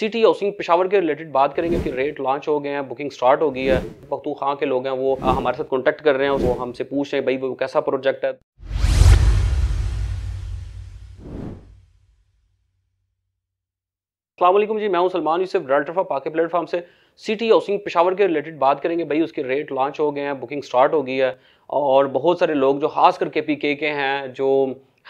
city housing Peshawar के related बात करेंगे कि रेट लॉन्च हो गए हैं बुकिंग स्टार्ट हो गई है पख्तू खां के लोग हैं वो हमारे साथ कॉन्टेक्ट कर रहे हैं वो हमसे पूछ रहे हैं भाई वो कैसा प्रोजेक्ट है अल्लाम जी मैं हूँ सलमान यूसफ रेल्टरफा पाके प्लेटफॉर्म से सिटी हाउसिंग पिशावर के रिलेटेड बात करेंगे भाई उसके रेट लॉन्च हो गए हैं बुकिंग स्टार्ट हो गई है और बहुत सारे लोग जो खास करके के पी के हैं जो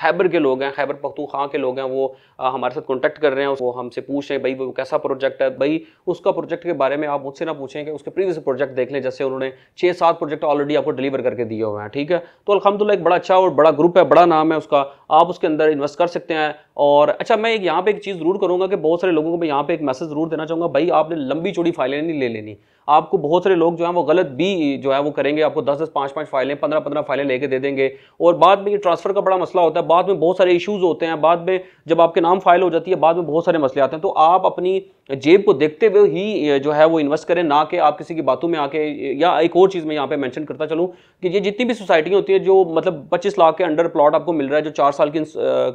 खैबर के लोग हैं खैबर पख्तूखा के लोग हैं वो आ, हमारे साथ कॉन्टैक्ट कर रहे हैं वो हमसे पूछ रहे हैं भाई वो कैसा प्रोजेक्ट है भाई उसका प्रोजेक्ट के बारे में आप मुझसे ना पूछें कि उसके प्रीवियस प्रोजेक्ट देख लें जैसे उन्होंने छः सात प्रोजेक्ट ऑलरेडी आपको डिलीवर करके दिए हुए हैं ठीक है तो अलहमदिल्ला एक बड़ा अच्छा और बड़ा ग्रुप है बड़ा नाम है उसका आप उसके अंदर इन्वेस्ट कर सकते हैं और अच्छा मैं एक यहाँ पे एक चीज़ ज़रूर करूँगा कि बहुत सारे लोगों को मैं यहाँ पे एक मैसेज ज़रूर देना चाहूँगा भाई आपने लंबी चौड़ी फाइलें नहीं ले लेनी आपको बहुत सारे लोग जो हैं वो गलत भी जो है वो करेंगे आपको दस दस पाँच पाँच फाइलें पंद्रह पंद्रह फाइलें लेके दे देंगे और बाद में ये ट्रांसफ़र का बड़ा मसला होता है बाद में बहुत सारे इशूज़ होते हैं बाद में जब आपके नाम फाइल हो जाती है बाद में बहुत सारे मसले आते हैं तो आप अपनी जेब को देखते हुए ही जो है वो इन्वेस्ट करें ना कि आप किसी की बातों में आके या एक और चीज़ मैं यहाँ पे मेंशन करता चलूँ कि ये जितनी भी सोसाइटियाँ होती हैं जो मतलब 25 लाख के अंडर प्लॉट आपको मिल रहा है जो चार साल की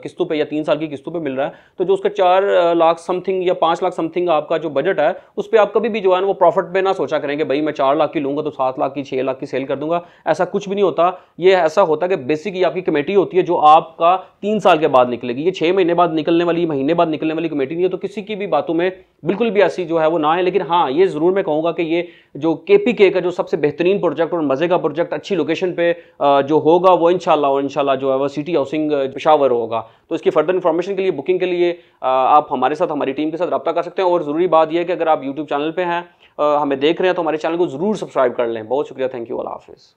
किस्तों पे या तीन साल की की किस्तों पर मिल रहा है तो जो उसका चार लाख समथिंग या पाँच लाख समथिंग आपका जो बजट है उस पर आप कभी भी जो है ना वो प्रॉफिट पे ना सोचा करेंगे भाई मैं चार लाख की लूँगा तो सात लाख की छः लाख की सेल कर दूंगा ऐसा कुछ भी नहीं होता ये ऐसा होता है कि बेसिकली आपकी कमेटी होती है जो आपका तीन साल के बाद निकलेगी ये छः महीने बाद निकलने वाली महीने बाद निकलने वाली कमेटी नहीं है तो किसी की भी बातों में बिल्कुल भी ऐसी जो है वो ना है लेकिन हाँ ये ज़रूर मैं कहूँगा कि ये जो के पी के का जो सबसे बेहतरीन प्रोजेक्ट और मज़े का प्रोजेक्ट अच्छी लोकेशन पे जो होगा वो और इनशाला जो है वो सिटी हाउसिंग पेशावर होगा तो इसकी फर्दर इन्फॉर्मेशन के लिए बुकिंग के लिए आप हमारे साथ हमारी टीम के साथ रब्ता कर सकते हैं और ज़रूरी बात यह कि अगर आप यूट्यूब चैनल पर हैं हमें देख रहे हैं तो हमारे चैनल को ज़रूर सब्सक्राइब कर लें बहुत शुक्रिया थैंक यू अला हाफिज़